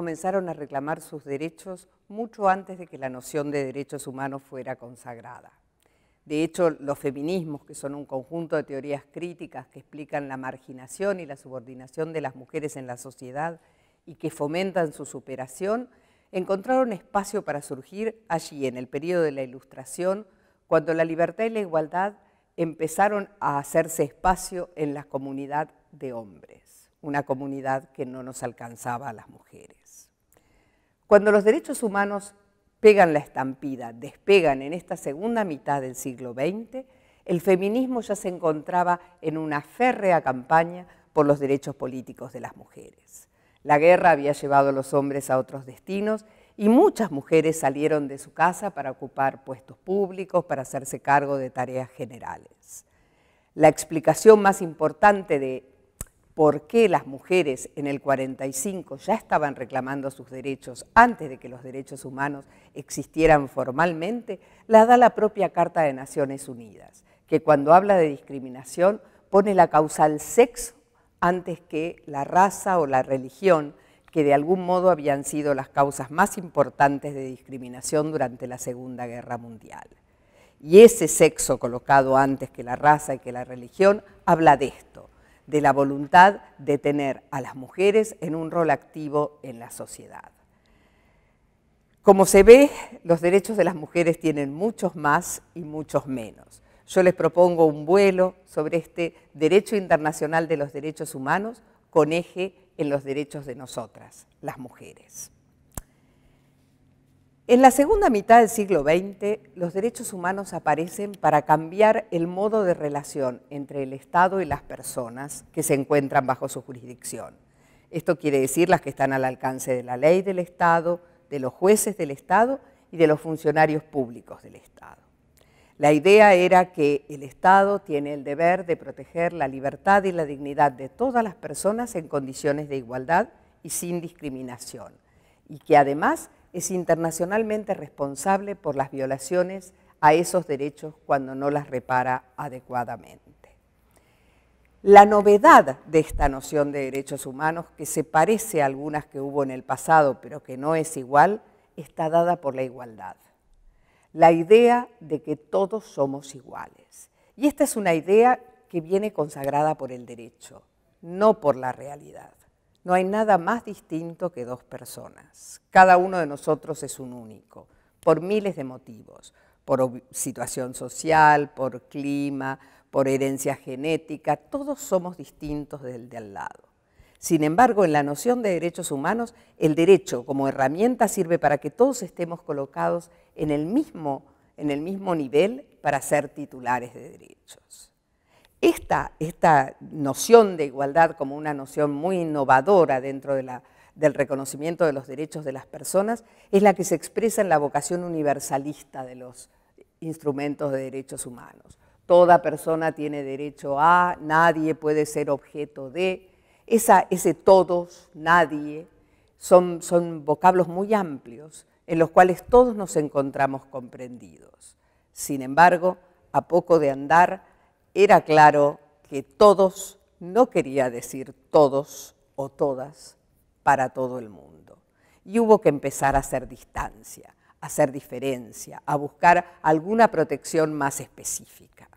comenzaron a reclamar sus derechos mucho antes de que la noción de derechos humanos fuera consagrada. De hecho, los feminismos, que son un conjunto de teorías críticas que explican la marginación y la subordinación de las mujeres en la sociedad y que fomentan su superación, encontraron espacio para surgir allí, en el periodo de la Ilustración, cuando la libertad y la igualdad empezaron a hacerse espacio en la comunidad de hombres una comunidad que no nos alcanzaba a las mujeres. Cuando los derechos humanos pegan la estampida, despegan en esta segunda mitad del siglo XX, el feminismo ya se encontraba en una férrea campaña por los derechos políticos de las mujeres. La guerra había llevado a los hombres a otros destinos y muchas mujeres salieron de su casa para ocupar puestos públicos, para hacerse cargo de tareas generales. La explicación más importante de por qué las mujeres en el 45 ya estaban reclamando sus derechos antes de que los derechos humanos existieran formalmente, la da la propia Carta de Naciones Unidas, que cuando habla de discriminación pone la causa al sexo antes que la raza o la religión, que de algún modo habían sido las causas más importantes de discriminación durante la Segunda Guerra Mundial. Y ese sexo colocado antes que la raza y que la religión habla de esto, de la voluntad de tener a las mujeres en un rol activo en la sociedad. Como se ve, los derechos de las mujeres tienen muchos más y muchos menos. Yo les propongo un vuelo sobre este derecho internacional de los derechos humanos con eje en los derechos de nosotras, las mujeres. En la segunda mitad del siglo XX, los derechos humanos aparecen para cambiar el modo de relación entre el Estado y las personas que se encuentran bajo su jurisdicción. Esto quiere decir las que están al alcance de la ley del Estado, de los jueces del Estado y de los funcionarios públicos del Estado. La idea era que el Estado tiene el deber de proteger la libertad y la dignidad de todas las personas en condiciones de igualdad y sin discriminación, y que además es internacionalmente responsable por las violaciones a esos derechos cuando no las repara adecuadamente. La novedad de esta noción de derechos humanos, que se parece a algunas que hubo en el pasado, pero que no es igual, está dada por la igualdad. La idea de que todos somos iguales. Y esta es una idea que viene consagrada por el derecho, no por la realidad. No hay nada más distinto que dos personas. Cada uno de nosotros es un único, por miles de motivos, por situación social, por clima, por herencia genética, todos somos distintos del de al lado. Sin embargo, en la noción de derechos humanos, el derecho como herramienta sirve para que todos estemos colocados en el mismo, en el mismo nivel para ser titulares de derechos. Esta, noción de igualdad como una noción muy innovadora dentro del reconocimiento de los derechos de las personas es la que se expresa en la vocación universalista de los instrumentos de derechos humanos. Toda persona tiene derecho a, nadie puede ser objeto de, ese todos, nadie, son vocablos muy amplios en los cuales todos nos encontramos comprendidos. Sin embargo, a poco de andar, era claro que todos no quería decir todos o todas para todo el mundo. Y hubo que empezar a hacer distancia, a hacer diferencia, a buscar alguna protección más específica.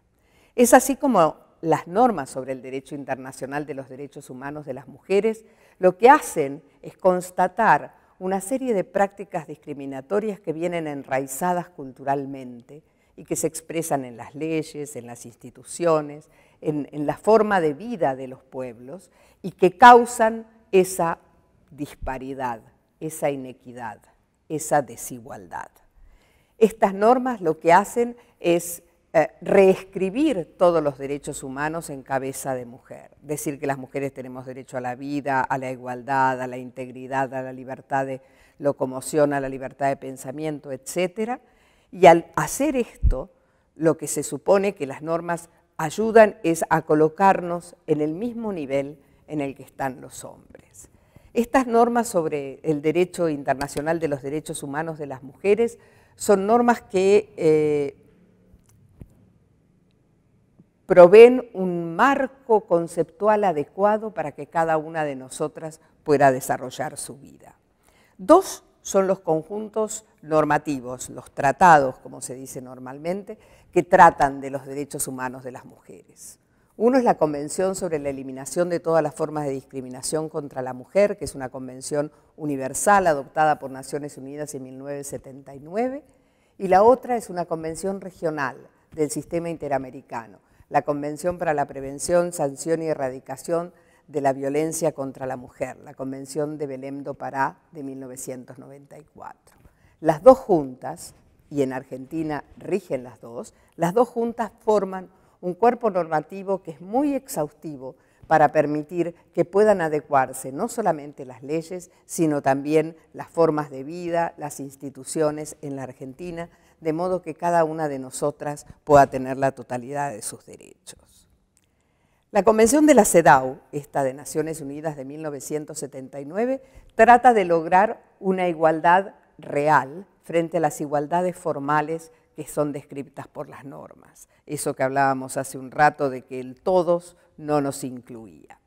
Es así como las normas sobre el derecho internacional de los derechos humanos de las mujeres lo que hacen es constatar una serie de prácticas discriminatorias que vienen enraizadas culturalmente y que se expresan en las leyes, en las instituciones, en, la forma de vida de los pueblos y que causan esa disparidad, esa inequidad, esa desigualdad. Estas normas lo que hacen es eh, reescribir todos los derechos humanos en cabeza de mujer. Decir que las mujeres tenemos derecho a la vida, a la igualdad, a la integridad, a la libertad de locomoción, a la libertad de pensamiento, etc., y al hacer esto, lo que se supone que las normas ayudan es a colocarnos en el mismo nivel en el que están los hombres. Estas normas sobre el derecho internacional de los derechos humanos de las mujeres son normas que eh, proveen un marco conceptual adecuado para que cada una de nosotras pueda desarrollar su vida. Dos son los conjuntos normativos, los tratados, como se dice normalmente, que tratan de los derechos humanos de las mujeres. Uno es la Convención sobre la Eliminación de todas las formas de discriminación contra la mujer, que es una convención universal adoptada por Naciones Unidas en 1979, y la otra es una convención regional del sistema interamericano, la Convención para la Prevención, Sanción y Erradicación de la Violencia contra la Mujer, la Convención de Belém do Pará de 1994. Las dos juntas, y en Argentina rigen las dos, las dos juntas forman un cuerpo normativo que es muy exhaustivo para permitir que puedan adecuarse no solamente las leyes, sino también las formas de vida, las instituciones en la Argentina, de modo que cada una de nosotras pueda tener la totalidad de sus derechos. La Convención de la CEDAW, esta de Naciones Unidas de 1979, trata de lograr una igualdad real frente a las igualdades formales que son descritas por las normas. Eso que hablábamos hace un rato de que el todos no nos incluía.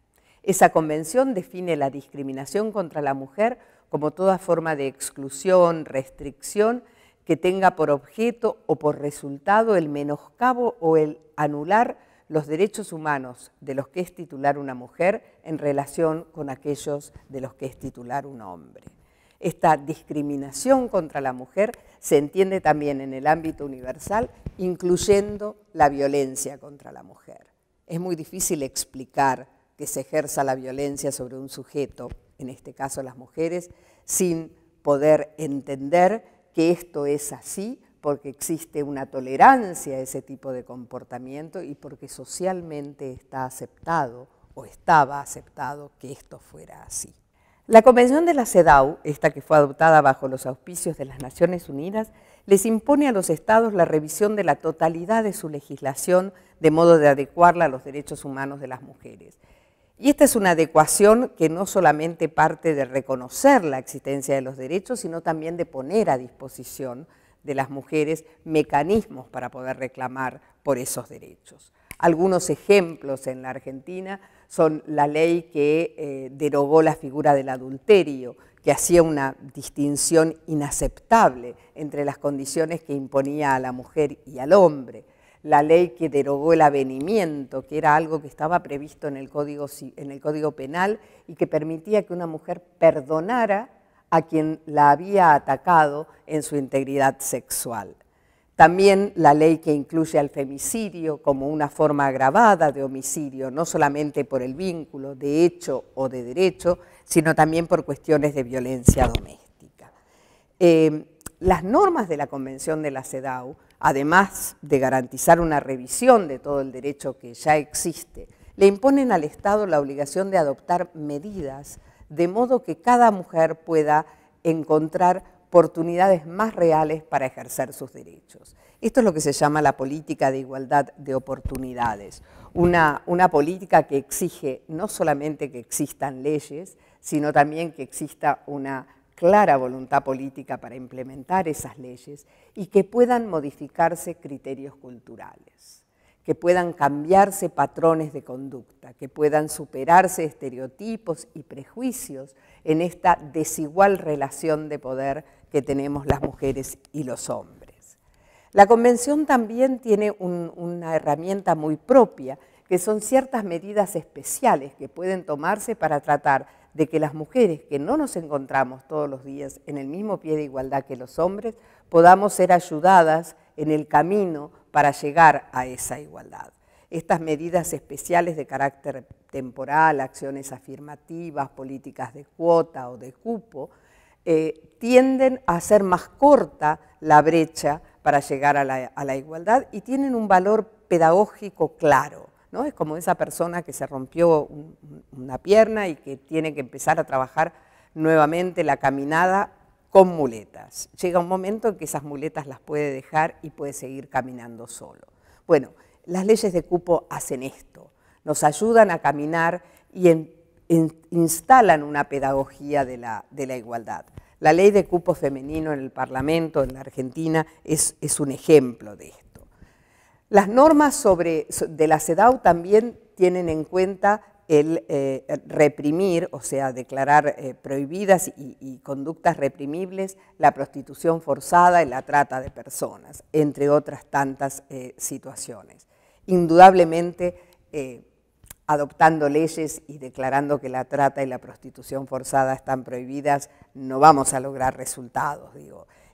Esa convención define la discriminación contra la mujer como toda forma de exclusión, restricción, que tenga por objeto o por resultado el menoscabo o el anular los derechos humanos de los que es titular una mujer en relación con aquellos de los que es titular un hombre. Esta discriminación contra la mujer se entiende también en el ámbito universal, incluyendo la violencia contra la mujer. Es muy difícil explicar que se ejerza la violencia sobre un sujeto, en este caso las mujeres, sin poder entender que esto es así porque existe una tolerancia a ese tipo de comportamiento y porque socialmente está aceptado o estaba aceptado que esto fuera así. La Convención de la CEDAW, esta que fue adoptada bajo los auspicios de las Naciones Unidas, les impone a los estados la revisión de la totalidad de su legislación de modo de adecuarla a los derechos humanos de las mujeres. Y esta es una adecuación que no solamente parte de reconocer la existencia de los derechos, sino también de poner a disposición de las mujeres mecanismos para poder reclamar por esos derechos. Algunos ejemplos en la Argentina son la ley que eh, derogó la figura del adulterio, que hacía una distinción inaceptable entre las condiciones que imponía a la mujer y al hombre, la ley que derogó el avenimiento, que era algo que estaba previsto en el código Penal y que permitía que una mujer perdonara a quien la había atacado en su integridad sexual. También la ley que incluye al femicidio como una forma agravada de homicidio, no solamente por el vínculo de hecho o de derecho, sino también por cuestiones de violencia doméstica. Eh, las normas de la Convención de la CEDAW, además de garantizar una revisión de todo el derecho que ya existe, le imponen al Estado la obligación de adoptar medidas de modo que cada mujer pueda encontrar oportunidades más reales para ejercer sus derechos. Esto es lo que se llama la política de igualdad de oportunidades, una, política que exige no solamente que existan leyes, sino también que exista una clara voluntad política para implementar esas leyes y que puedan modificarse criterios culturales que puedan cambiarse patrones de conducta, que puedan superarse estereotipos y prejuicios en esta desigual relación de poder que tenemos las mujeres y los hombres. La convención también tiene una herramienta muy propia, que son ciertas medidas especiales que pueden tomarse para tratar de que las mujeres que no nos encontramos todos los días en el mismo pie de igualdad que los hombres, podamos ser ayudadas en el camino para llegar a esa igualdad. Estas medidas especiales de carácter temporal, acciones afirmativas, políticas de cuota o de cupo, eh, tienden a hacer más corta la brecha para llegar a la, igualdad y tienen un valor pedagógico claro. ¿no? Es como esa persona que se rompió una pierna y que tiene que empezar a trabajar nuevamente la caminada con muletas. Llega un momento en que esas muletas las puede dejar y puede seguir caminando solo. Bueno, las leyes de cupo hacen esto, nos ayudan a caminar y instalan una pedagogía de la, igualdad. La ley de cupo femenino en el Parlamento, en la Argentina, es, es un ejemplo de esto. Las normas sobre, de la CEDAW también tienen en cuenta el eh, reprimir, o sea, declarar eh, prohibidas y, conductas reprimibles la prostitución forzada y la trata de personas, entre otras tantas eh, situaciones. Indudablemente, adoptando leyes y declarando que la trata y la prostitución forzada están prohibidas, no vamos a lograr resultados,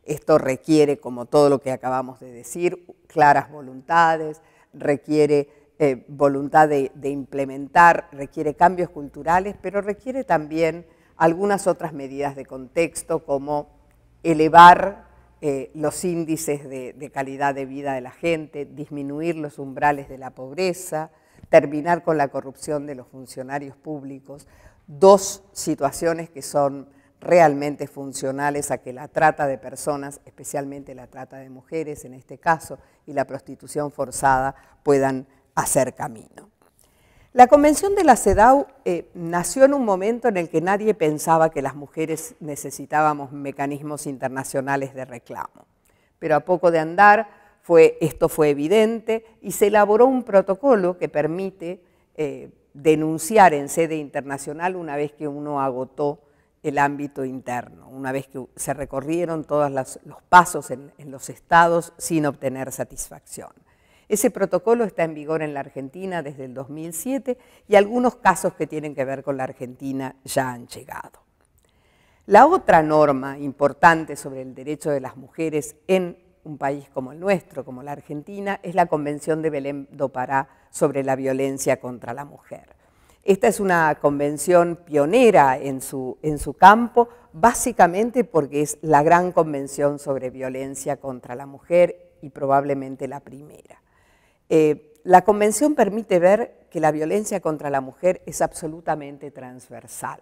Esto requiere, como todo lo que acabamos de decir, claras voluntades, requiere eh, voluntad de, implementar, requiere cambios culturales, pero requiere también algunas otras medidas de contexto como elevar eh, los índices de calidad de vida de la gente, disminuir los umbrales de la pobreza, terminar con la corrupción de los funcionarios públicos, dos situaciones que son realmente funcionales a que la trata de personas, especialmente la trata de mujeres en este caso, y la prostitución forzada puedan hacer camino. La Convención de la CEDAW eh, nació en un momento en el que nadie pensaba que las mujeres necesitábamos mecanismos internacionales de reclamo. Pero a poco de andar esto fue evidente y se elaboró un protocolo que permite eh, denunciar en sede internacional una vez que uno agotó el ámbito interno, una vez que se recorrieron todos los pasos en los estados sin obtener satisfacción. Ese protocolo está en vigor en la Argentina desde el 2007 y algunos casos que tienen que ver con la Argentina ya han llegado. La otra norma importante sobre el derecho de las mujeres en un país como el nuestro, como la Argentina, es la Convención de Belén do Pará sobre la violencia contra la mujer. Esta es una convención pionera en su, en su campo, básicamente porque es la gran convención sobre violencia contra la mujer y probablemente la primera. Eh, la Convención permite ver que la violencia contra la mujer es absolutamente transversal,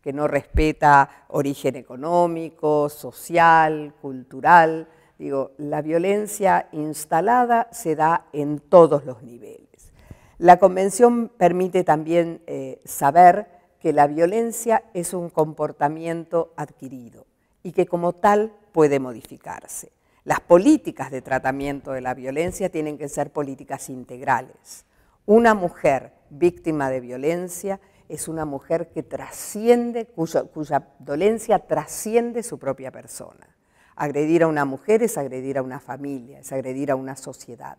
que no respeta origen económico, social, cultural. Digo, la violencia instalada se da en todos los niveles. La Convención permite también eh, saber que la violencia es un comportamiento adquirido y que como tal puede modificarse. Las políticas de tratamiento de la violencia tienen que ser políticas integrales. Una mujer víctima de violencia es una mujer que trasciende, cuya, cuya dolencia trasciende su propia persona. Agredir a una mujer es agredir a una familia, es agredir a una sociedad.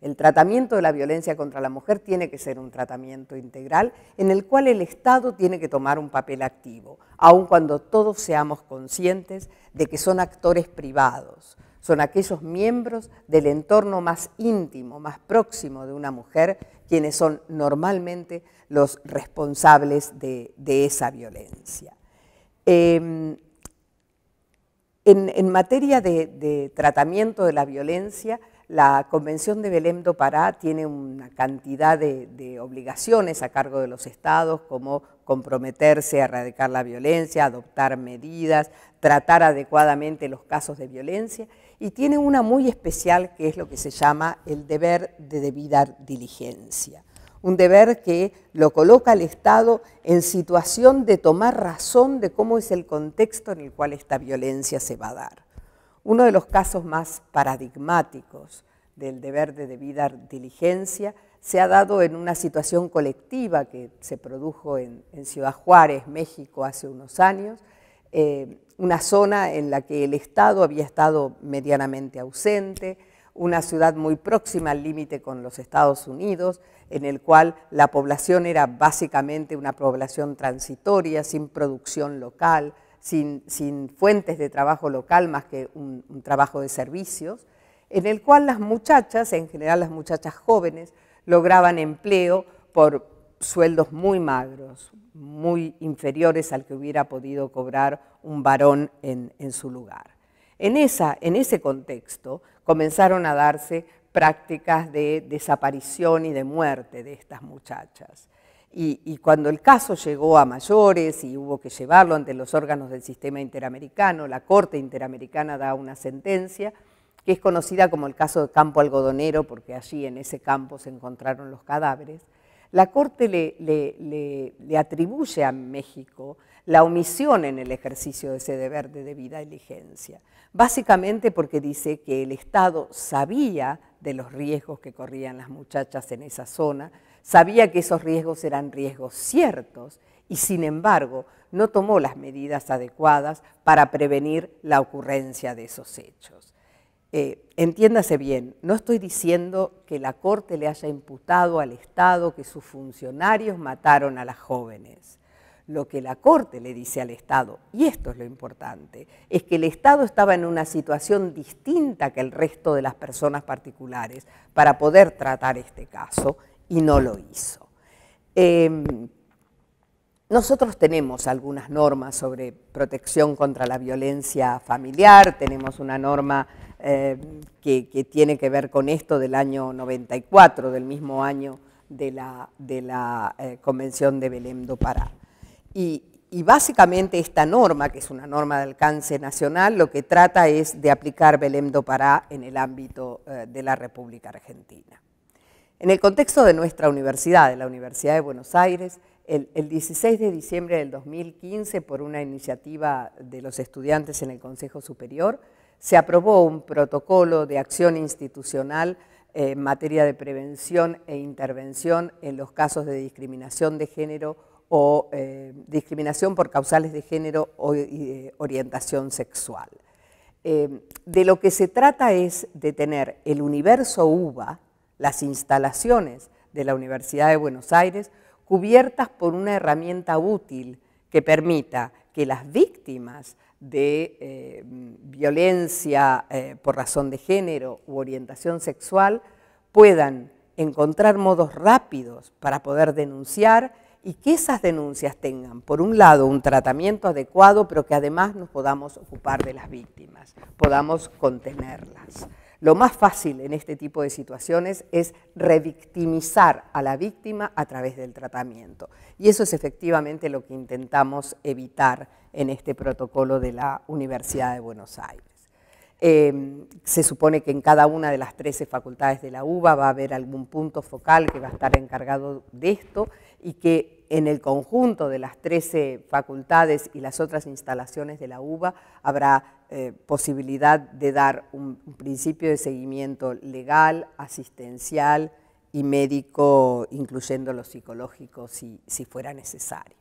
El tratamiento de la violencia contra la mujer tiene que ser un tratamiento integral en el cual el Estado tiene que tomar un papel activo, aun cuando todos seamos conscientes de que son actores privados, son aquellos miembros del entorno más íntimo, más próximo de una mujer, quienes son normalmente los responsables de, esa violencia. Em, en, materia de, tratamiento de la violencia, la Convención de Belém do Pará tiene una cantidad de, obligaciones a cargo de los estados, como comprometerse a erradicar la violencia, adoptar medidas, tratar adecuadamente los casos de violencia, y tiene una muy especial que es lo que se llama el deber de debida diligencia. Un deber que lo coloca al Estado en situación de tomar razón de cómo es el contexto en el cual esta violencia se va a dar. Uno de los casos más paradigmáticos del deber de debida diligencia se ha dado en una situación colectiva que se produjo en, en Ciudad Juárez, México, hace unos años, eh, una zona en la que el Estado había estado medianamente ausente, una ciudad muy próxima al límite con los Estados Unidos, en el cual la población era básicamente una población transitoria, sin producción local, sin, sin fuentes de trabajo local más que un, un trabajo de servicios, en el cual las muchachas, en general las muchachas jóvenes, lograban empleo por sueldos muy magros, muy inferiores al que hubiera podido cobrar un varón en, su lugar. En, ese contexto comenzaron a darse prácticas de desaparición y de muerte de estas muchachas. Y, y, cuando el caso llegó a mayores y hubo que llevarlo ante los órganos del sistema interamericano, la Corte Interamericana da una sentencia que es conocida como el caso de Campo Algodonero, porque allí en ese campo se encontraron los cadáveres. La Corte le, atribuye a México la omisión en el ejercicio de ese deber de debida diligencia, básicamente porque dice que el Estado sabía de los riesgos que corrían las muchachas en esa zona, sabía que esos riesgos eran riesgos ciertos y sin embargo no tomó las medidas adecuadas para prevenir la ocurrencia de esos hechos. Eh, entiéndase bien, no estoy diciendo que la Corte le haya imputado al Estado que sus funcionarios mataron a las jóvenes. Lo que la Corte le dice al Estado, y esto es lo importante, es que el Estado estaba en una situación distinta que el resto de las personas particulares para poder tratar este caso y no lo hizo. Em, nosotros tenemos algunas normas sobre protección contra la violencia familiar, tenemos una norma eh, que, tiene que ver con esto del año 94, del mismo año de la, eh, Convención de Belém do Pará. Y, básicamente esta norma, que es una norma de alcance nacional, lo que trata es de aplicar Belém do Pará en el ámbito eh, de la República Argentina. En el contexto de nuestra universidad, de la Universidad de Buenos Aires, el, el, 16 de diciembre del 2015, por una iniciativa de los estudiantes en el Consejo Superior, se aprobó un protocolo de acción institucional eh, en materia de prevención e intervención en los casos de discriminación de género o eh, discriminación por causales de género o eh, orientación sexual. de lo que se trata es de tener el universo UBA, las instalaciones de la Universidad de Buenos Aires, cubiertas por una herramienta útil que permita que las víctimas de eh, violencia eh, por razón de género u orientación sexual puedan encontrar modos rápidos para poder denunciar y que esas denuncias tengan, por un lado, un tratamiento adecuado, pero que además nos podamos ocupar de las víctimas, podamos contenerlas. Lo más fácil en este tipo de situaciones es revictimizar a la víctima a través del tratamiento. Y eso es efectivamente lo que intentamos evitar en este protocolo de la Universidad de Buenos Aires. Em, se supone que en cada una de las 13 facultades de la UBA va a haber algún punto focal que va a estar encargado de esto y que en el conjunto de las 13 facultades y las otras instalaciones de la UBA habrá eh, posibilidad de dar un, principio de seguimiento legal, asistencial y médico, incluyendo los psicológicos si, fuera necesario.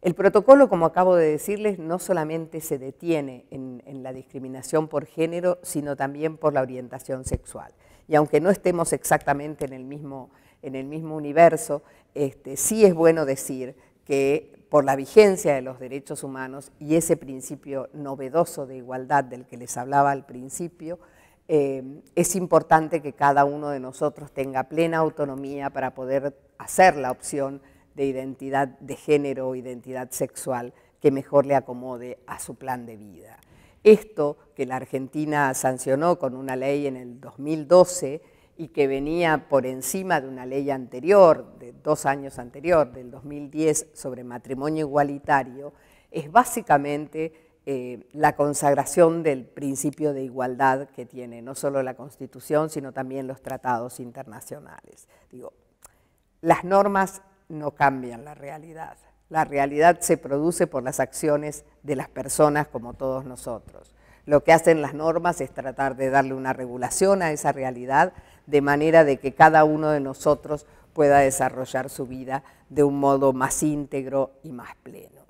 El protocolo, como acabo de decirles, no solamente se detiene en, en, la discriminación por género, sino también por la orientación sexual. Y aunque no estemos exactamente en el mismo en el mismo universo, este, sí es bueno decir que por la vigencia de los derechos humanos y ese principio novedoso de igualdad del que les hablaba al principio, eh, es importante que cada uno de nosotros tenga plena autonomía para poder hacer la opción de identidad de género o identidad sexual que mejor le acomode a su plan de vida. Esto que la Argentina sancionó con una ley en el 2012 y que venía por encima de una ley anterior, de dos años anterior, del 2010, sobre matrimonio igualitario, es básicamente eh, la consagración del principio de igualdad que tiene no solo la Constitución, sino también los tratados internacionales. Digo, las normas no cambian la realidad. La realidad se produce por las acciones de las personas como todos nosotros. Lo que hacen las normas es tratar de darle una regulación a esa realidad de manera de que cada uno de nosotros pueda desarrollar su vida de un modo más íntegro y más pleno.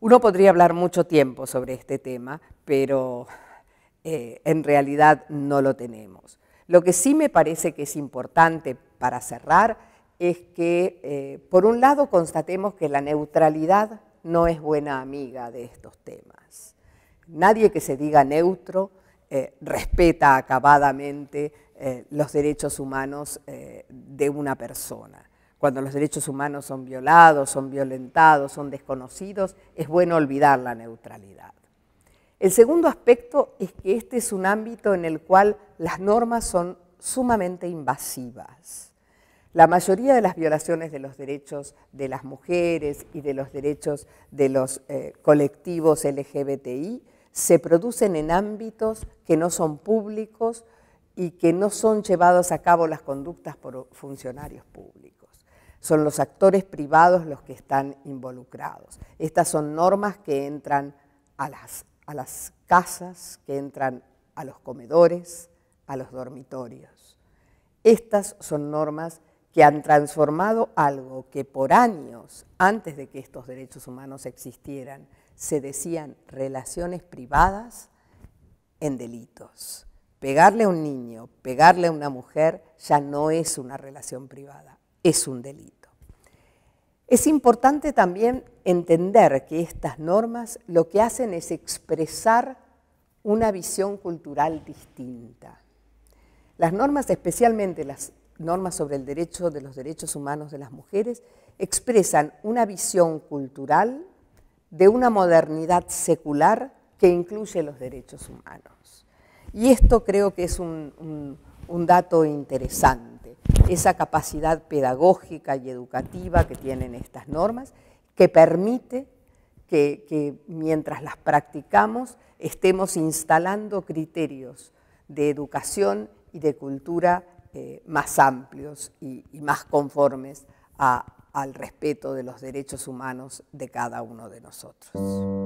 Uno podría hablar mucho tiempo sobre este tema, pero eh, en realidad no lo tenemos. Lo que sí me parece que es importante para cerrar es que, eh, por un lado, constatemos que la neutralidad no es buena amiga de estos temas. Nadie que se diga neutro eh, respeta acabadamente eh, los derechos humanos eh, de una persona. Cuando los derechos humanos son violados, son violentados, son desconocidos, es bueno olvidar la neutralidad. El segundo aspecto es que este es un ámbito en el cual las normas son sumamente invasivas. La mayoría de las violaciones de los derechos de las mujeres y de los derechos de los eh, colectivos LGBTI se producen en ámbitos que no son públicos, y que no son llevadas a cabo las conductas por funcionarios públicos. Son los actores privados los que están involucrados. Estas son normas que entran a las, a las casas, que entran a los comedores, a los dormitorios. Estas son normas que han transformado algo que por años, antes de que estos derechos humanos existieran, se decían relaciones privadas en delitos pegarle a un niño, pegarle a una mujer, ya no es una relación privada, es un delito. Es importante también entender que estas normas lo que hacen es expresar una visión cultural distinta. Las normas, especialmente las normas sobre el derecho de los derechos humanos de las mujeres, expresan una visión cultural de una modernidad secular que incluye los derechos humanos. Y esto creo que es un, dato interesante, esa capacidad pedagógica y educativa que tienen estas normas, que permite que, mientras las practicamos estemos instalando criterios de educación y de cultura eh, más amplios y, más conformes al respeto de los derechos humanos de cada uno de nosotros.